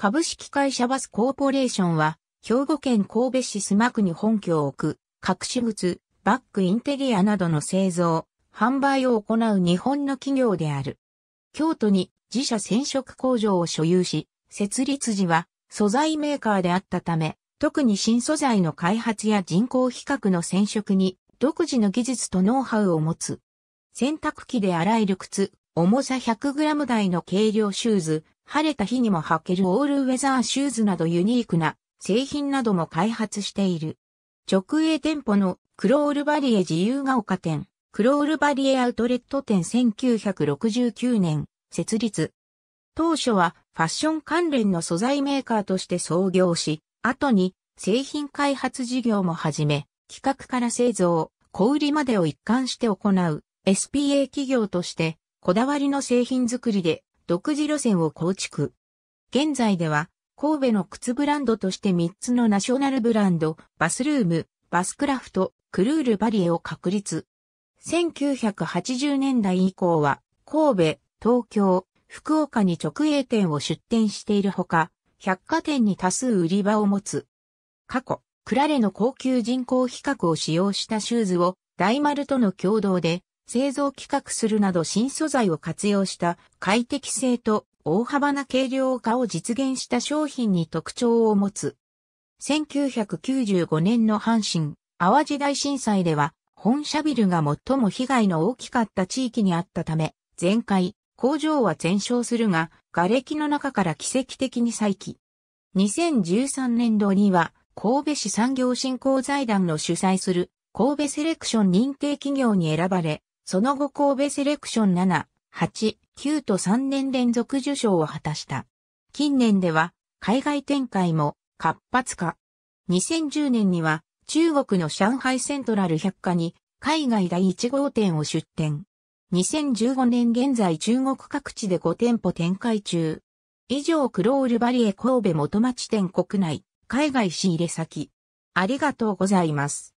株式会社バスコーポレーションは、兵庫県神戸市須磨区に本拠を置く、各種物、バッグインテリアなどの製造、販売を行う日本の企業である。京都に自社染色工場を所有し、設立時は素材メーカーであったため、特に新素材の開発や人工比較の染色に独自の技術とノウハウを持つ。洗濯機で洗える靴、重さ 100g 台の軽量シューズ、晴れた日にも履けるオールウェザーシューズなどユニークな製品なども開発している。直営店舗のクロールバリエ自由が丘店、クロールバリエアウトレット店1969年設立。当初はファッション関連の素材メーカーとして創業し、後に製品開発事業も始め、企画から製造、小売りまでを一貫して行う SPA 企業として、こだわりの製品作りで独自路線を構築。現在では、神戸の靴ブランドとして3つのナショナルブランド、バスルーム、バスクラフト、クルールバリエを確立。1980年代以降は、神戸、東京、福岡に直営店を出店しているほか、百貨店に多数売り場を持つ。過去、クラレの高級人工比較を使用したシューズを、大丸との共同で、製造企画するなど新素材を活用した快適性と大幅な軽量化を実現した商品に特徴を持つ。1995年の阪神、淡路大震災では、本社ビルが最も被害の大きかった地域にあったため、前回、工場は全焼するが、瓦礫の中から奇跡的に再起。2013年度には、神戸市産業振興財団の主催する神戸セレクション認定企業に選ばれ、その後神戸セレクション7、8、9と3年連続受賞を果たした。近年では海外展開も活発化。2010年には中国の上海セントラル百貨に海外第1号店を出店。2015年現在中国各地で5店舗展開中。以上クロールバリエ神戸元町店国内、海外仕入れ先。ありがとうございます。